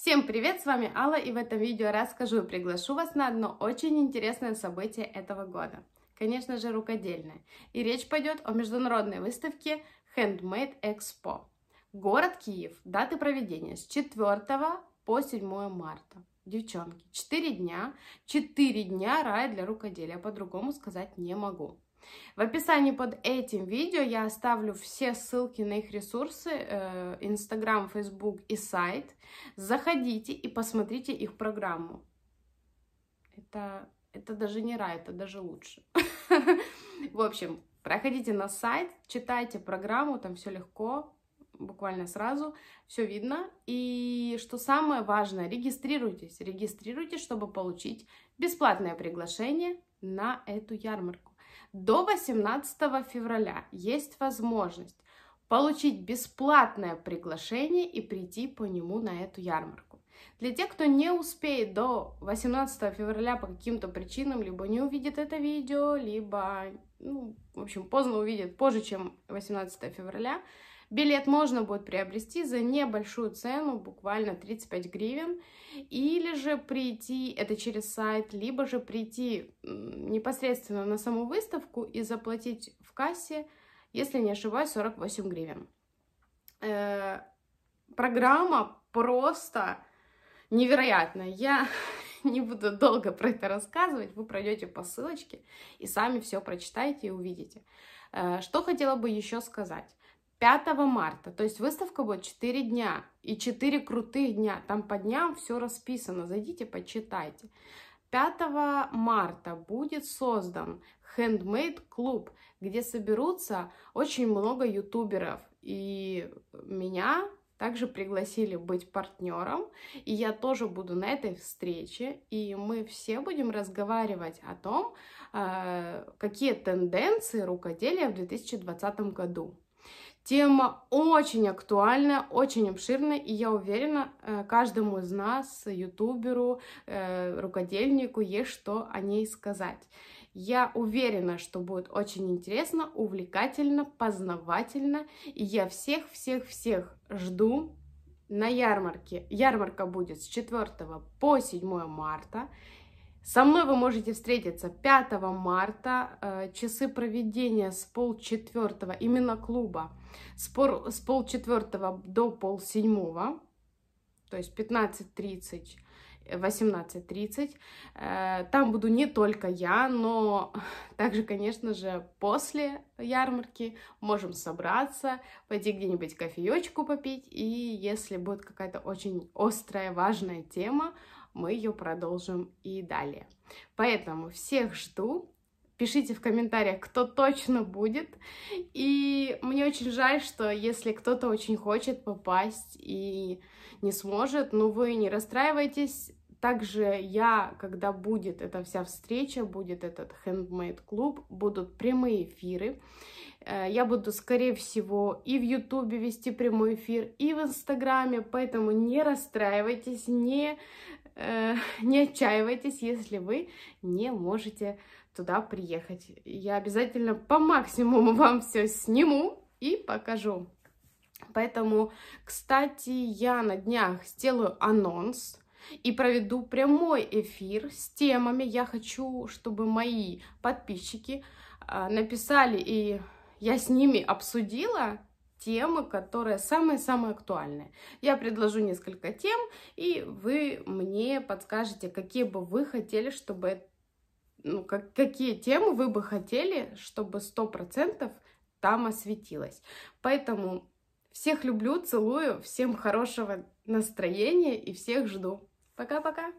Всем привет, с вами Алла, и в этом видео расскажу и приглашу вас на одно очень интересное событие этого года. Конечно же, рукодельное. И речь пойдет о международной выставке Handmade Expo. Город Киев, даты проведения с 4 по 7 марта. Девчонки, 4 дня, 4 дня рай для рукоделия, по-другому сказать не могу. В описании под этим видео я оставлю все ссылки на их ресурсы, Instagram, э, Facebook и сайт. Заходите и посмотрите их программу. Это, это даже не рай, это даже лучше. В общем, проходите на сайт, читайте программу, там все легко, буквально сразу, все видно. И что самое важное, регистрируйтесь, регистрируйтесь, чтобы получить бесплатное приглашение на эту ярмарку. До 18 февраля есть возможность получить бесплатное приглашение и прийти по нему на эту ярмарку. Для тех, кто не успеет до 18 февраля по каким-то причинам, либо не увидит это видео, либо, ну, в общем, поздно увидит, позже, чем 18 февраля, Билет можно будет приобрести за небольшую цену, буквально 35 гривен, или же прийти, это через сайт, либо же прийти непосредственно на саму выставку и заплатить в кассе, если не ошибаюсь, 48 гривен. Э -э программа просто невероятная. Я не буду долго про это рассказывать, вы пройдете по ссылочке и сами все прочитаете и увидите. Э, что хотела бы еще сказать? 5 марта. То есть выставка будет 4 дня и 4 крутых дня. Там по дням все расписано. Зайдите, почитайте. 5 марта будет создан Handmade клуб, где соберутся очень много ютуберов. И меня также пригласили быть партнером, и я тоже буду на этой встрече, и мы все будем разговаривать о том, э, какие тенденции рукоделия в 2020 году. Тема очень актуальная, очень обширная, и я уверена, э, каждому из нас, ютуберу, э, рукодельнику, есть что о ней сказать. Я уверена, что будет очень интересно, увлекательно, познавательно, и я всех-всех-всех жду на ярмарке. Ярмарка будет с 4 по 7 марта. Со мной вы можете встретиться 5 марта, э, часы проведения с полчетвертого, именно клуба, с, пол, с полчетвертого до полседьмого, то есть 15.30, 18.30. Э, э, там буду не только я, но также, конечно же, после ярмарки можем собраться, пойти где-нибудь кофеечку попить, и если будет какая-то очень острая, важная тема, мы ее продолжим и далее. Поэтому всех жду. Пишите в комментариях, кто точно будет. И мне очень жаль, что если кто-то очень хочет попасть и не сможет, но ну, вы не расстраивайтесь. Также я, когда будет эта вся встреча, будет этот Handmade клуб, будут прямые эфиры. Э, я буду, скорее всего, и в Ютубе вести прямой эфир, и в Инстаграме, поэтому не расстраивайтесь, не Э, не отчаивайтесь, если вы не можете туда приехать. Я обязательно по максимуму вам все сниму и покажу. Поэтому, кстати, я на днях сделаю анонс и проведу прямой эфир с темами. Я хочу, чтобы мои подписчики а, написали, и я с ними обсудила темы, которые самые-самые актуальные. Я предложу несколько тем, и вы мне подскажете, какие бы вы хотели, чтобы ну, как, какие темы вы бы хотели, чтобы 100% там осветилось. Поэтому всех люблю, целую, всем хорошего настроения и всех жду. Пока-пока!